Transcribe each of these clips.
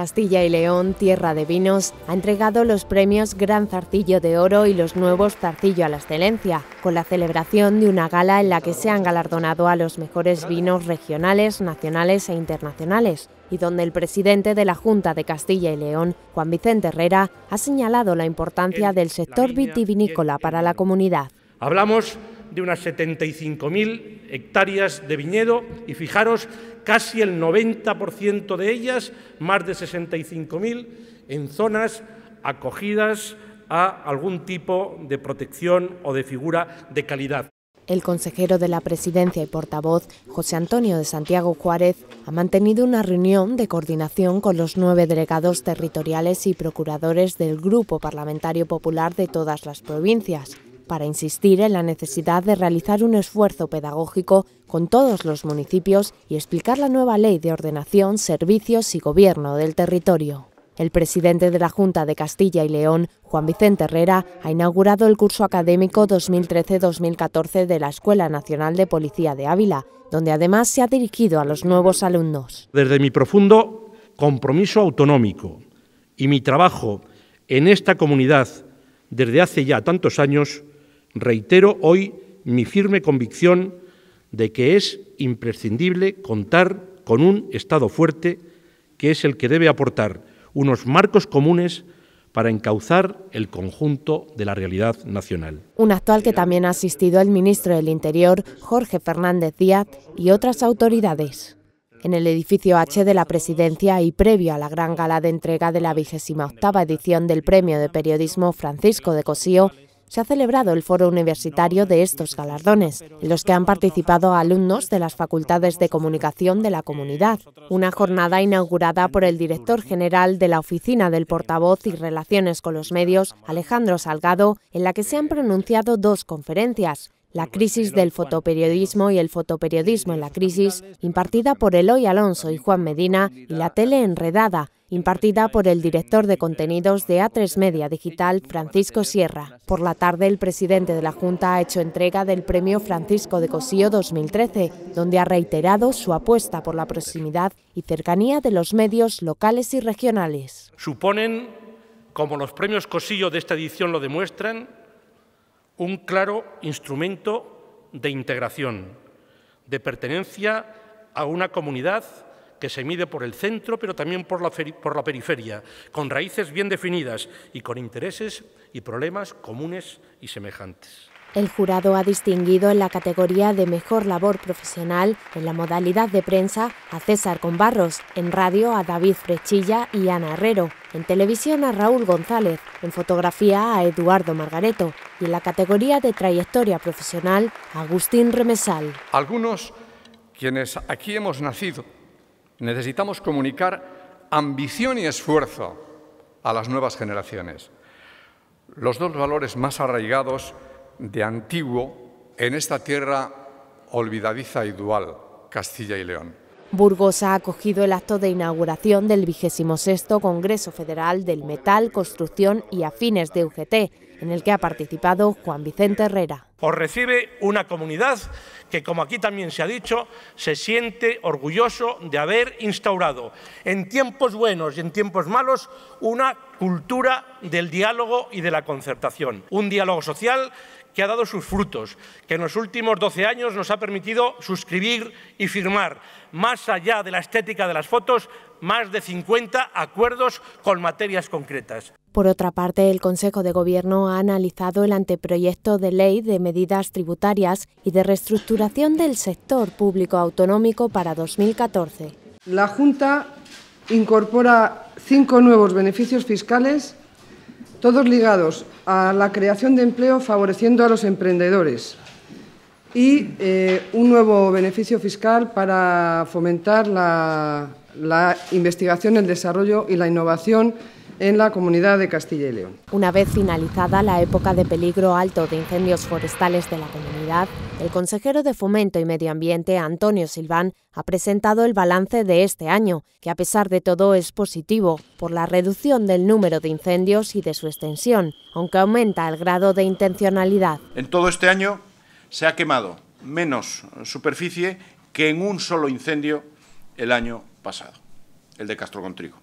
Castilla y León, Tierra de Vinos, ha entregado los premios Gran Zartillo de Oro y los nuevos Zartillo a la Excelencia, con la celebración de una gala en la que se han galardonado a los mejores vinos regionales, nacionales e internacionales, y donde el presidente de la Junta de Castilla y León, Juan Vicente Herrera, ha señalado la importancia del sector vitivinícola para la comunidad. Hablamos de unas 75.000 hectáreas de viñedo y fijaros, casi el 90% de ellas, más de 65.000, en zonas acogidas a algún tipo de protección o de figura de calidad. El consejero de la Presidencia y portavoz, José Antonio de Santiago Juárez, ha mantenido una reunión de coordinación con los nueve delegados territoriales y procuradores del Grupo Parlamentario Popular de todas las provincias para insistir en la necesidad de realizar un esfuerzo pedagógico con todos los municipios y explicar la nueva ley de ordenación, servicios y gobierno del territorio. El presidente de la Junta de Castilla y León, Juan Vicente Herrera, ha inaugurado el curso académico 2013-2014 de la Escuela Nacional de Policía de Ávila, donde además se ha dirigido a los nuevos alumnos. Desde mi profundo compromiso autonómico y mi trabajo en esta comunidad desde hace ya tantos años, reitero hoy mi firme convicción de que es imprescindible contar con un Estado fuerte que es el que debe aportar unos marcos comunes para encauzar el conjunto de la realidad nacional. Un acto al que también ha asistido el ministro del Interior, Jorge Fernández Díaz, y otras autoridades. En el edificio H de la Presidencia y previo a la gran gala de entrega de la vigésima octava edición del Premio de Periodismo Francisco de Cosío, se ha celebrado el foro universitario de estos galardones, en los que han participado alumnos de las facultades de comunicación de la comunidad, una jornada inaugurada por el director general de la Oficina del Portavoz y Relaciones con los Medios, Alejandro Salgado, en la que se han pronunciado dos conferencias, la crisis del fotoperiodismo y el fotoperiodismo en la crisis, impartida por Eloy Alonso y Juan Medina, y la tele enredada, impartida por el director de contenidos de A3 Media Digital, Francisco Sierra. Por la tarde, el presidente de la Junta ha hecho entrega del Premio Francisco de Cosío 2013, donde ha reiterado su apuesta por la proximidad y cercanía de los medios locales y regionales. Suponen, como los premios Cosillo de esta edición lo demuestran, un claro instrumento de integración, de pertenencia a una comunidad que se mide por el centro, pero también por la, por la periferia, con raíces bien definidas y con intereses y problemas comunes y semejantes. El jurado ha distinguido en la categoría de mejor labor profesional en la modalidad de prensa a César Conbarros, en radio a David Frechilla y Ana Herrero, en televisión a Raúl González, en fotografía a Eduardo Margareto y en la categoría de trayectoria profesional a Agustín Remesal. Algunos, quienes aquí hemos nacido, Necesitamos comunicar ambición y esfuerzo a las nuevas generaciones. Los dos valores más arraigados de antiguo en esta tierra olvidadiza y dual, Castilla y León. Burgos ha acogido el acto de inauguración del sexto Congreso Federal del Metal, Construcción y Afines de UGT, en el que ha participado Juan Vicente Herrera. Os recibe una comunidad que, como aquí también se ha dicho, se siente orgulloso de haber instaurado en tiempos buenos y en tiempos malos una cultura del diálogo y de la concertación. Un diálogo social que ha dado sus frutos, que en los últimos 12 años nos ha permitido suscribir y firmar, más allá de la estética de las fotos, más de 50 acuerdos con materias concretas. Por otra parte, el Consejo de Gobierno ha analizado el anteproyecto de ley de medidas tributarias y de reestructuración del sector público autonómico para 2014. La Junta incorpora cinco nuevos beneficios fiscales todos ligados a la creación de empleo favoreciendo a los emprendedores y eh, un nuevo beneficio fiscal para fomentar la investigación, el desarrollo y la innovación en la comunidad de Castilla y León. Una vez finalizada la época de peligro alto de incendios forestales de la comunidad, el consejero de Fomento y Medio Ambiente, Antonio Silván, ha presentado el balance de este año, que a pesar de todo es positivo por la reducción del número de incendios y de su extensión, aunque aumenta el grado de intencionalidad. En todo este año se ha quemado menos superficie que en un solo incendio el año pasado, el de Castro Contrigo.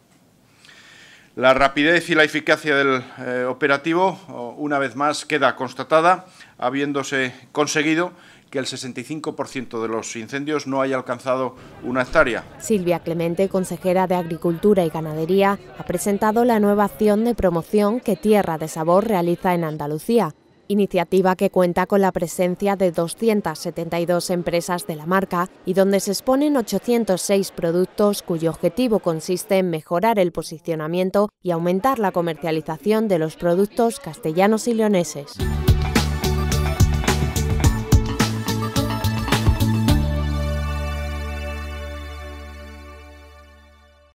La rapidez y la eficacia del eh, operativo, una vez más, queda constatada, habiéndose conseguido que el 65% de los incendios no haya alcanzado una hectárea. Silvia Clemente, consejera de Agricultura y Ganadería, ha presentado la nueva acción de promoción que Tierra de Sabor realiza en Andalucía iniciativa que cuenta con la presencia de 272 empresas de la marca y donde se exponen 806 productos cuyo objetivo consiste en mejorar el posicionamiento y aumentar la comercialización de los productos castellanos y leoneses.